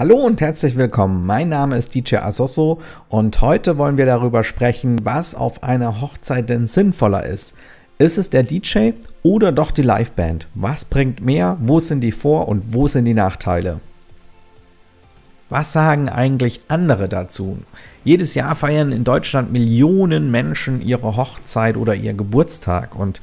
Hallo und herzlich willkommen. Mein Name ist DJ Asosso und heute wollen wir darüber sprechen, was auf einer Hochzeit denn sinnvoller ist. Ist es der DJ oder doch die Liveband? Was bringt mehr? Wo sind die Vor- und wo sind die Nachteile? Was sagen eigentlich andere dazu? Jedes Jahr feiern in Deutschland Millionen Menschen ihre Hochzeit oder ihr Geburtstag und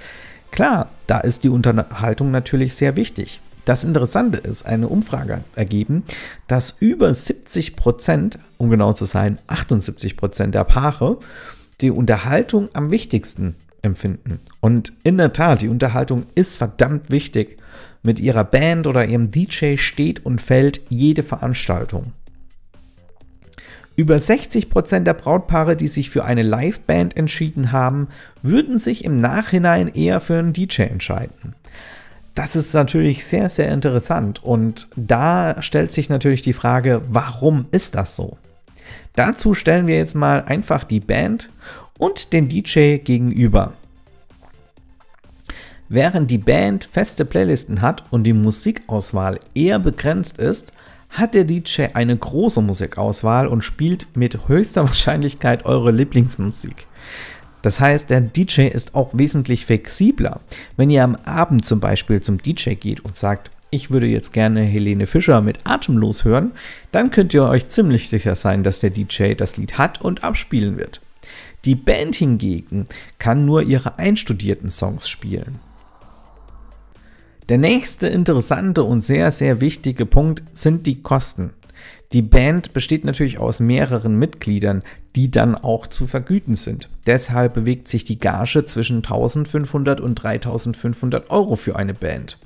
klar, da ist die Unterhaltung natürlich sehr wichtig. Das Interessante ist, eine Umfrage ergeben, dass über 70 Prozent, um genau zu sein, 78 Prozent der Paare die Unterhaltung am wichtigsten empfinden. Und in der Tat, die Unterhaltung ist verdammt wichtig. Mit ihrer Band oder ihrem DJ steht und fällt jede Veranstaltung. Über 60% der Brautpaare, die sich für eine Liveband entschieden haben, würden sich im Nachhinein eher für einen DJ entscheiden. Das ist natürlich sehr, sehr interessant. Und da stellt sich natürlich die Frage, warum ist das so? Dazu stellen wir jetzt mal einfach die Band und den DJ gegenüber. Während die Band feste Playlisten hat und die Musikauswahl eher begrenzt ist, hat der DJ eine große Musikauswahl und spielt mit höchster Wahrscheinlichkeit eure Lieblingsmusik. Das heißt, der DJ ist auch wesentlich flexibler. Wenn ihr am Abend zum Beispiel zum DJ geht und sagt, ich würde jetzt gerne Helene Fischer mit Atemlos hören, dann könnt ihr euch ziemlich sicher sein, dass der DJ das Lied hat und abspielen wird. Die Band hingegen kann nur ihre einstudierten Songs spielen. Der nächste interessante und sehr, sehr wichtige Punkt sind die Kosten. Die Band besteht natürlich aus mehreren Mitgliedern, die dann auch zu vergüten sind. Deshalb bewegt sich die Gage zwischen 1500 und 3500 Euro für eine Band.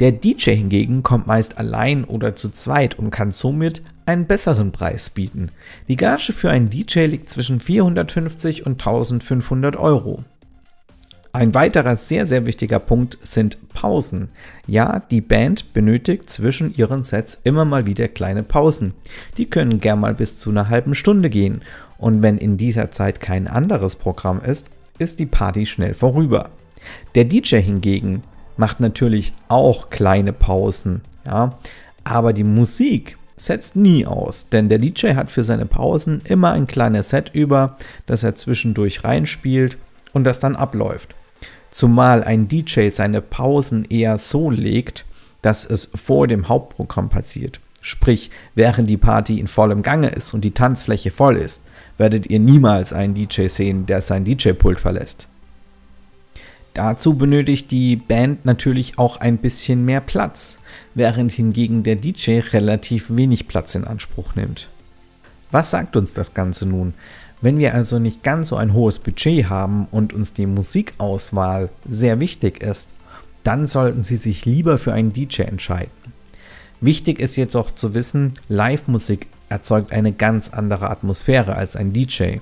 Der DJ hingegen kommt meist allein oder zu zweit und kann somit einen besseren Preis bieten. Die Gage für einen DJ liegt zwischen 450 und 1500 Euro. Ein weiterer sehr, sehr wichtiger Punkt sind Pausen. Ja, die Band benötigt zwischen ihren Sets immer mal wieder kleine Pausen. Die können gern mal bis zu einer halben Stunde gehen. Und wenn in dieser Zeit kein anderes Programm ist, ist die Party schnell vorüber. Der DJ hingegen macht natürlich auch kleine Pausen. Ja, aber die Musik setzt nie aus, denn der DJ hat für seine Pausen immer ein kleines Set über, das er zwischendurch reinspielt und das dann abläuft zumal ein DJ seine Pausen eher so legt, dass es vor dem Hauptprogramm passiert. Sprich, während die Party in vollem Gange ist und die Tanzfläche voll ist, werdet ihr niemals einen DJ sehen, der sein DJ-Pult verlässt. Dazu benötigt die Band natürlich auch ein bisschen mehr Platz, während hingegen der DJ relativ wenig Platz in Anspruch nimmt. Was sagt uns das Ganze nun? Wenn wir also nicht ganz so ein hohes Budget haben und uns die Musikauswahl sehr wichtig ist, dann sollten Sie sich lieber für einen DJ entscheiden. Wichtig ist jetzt auch zu wissen, Live-Musik erzeugt eine ganz andere Atmosphäre als ein DJ.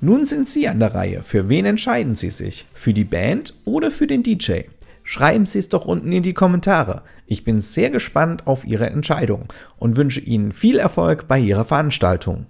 Nun sind Sie an der Reihe. Für wen entscheiden Sie sich? Für die Band oder für den DJ? Schreiben Sie es doch unten in die Kommentare. Ich bin sehr gespannt auf Ihre Entscheidung und wünsche Ihnen viel Erfolg bei Ihrer Veranstaltung.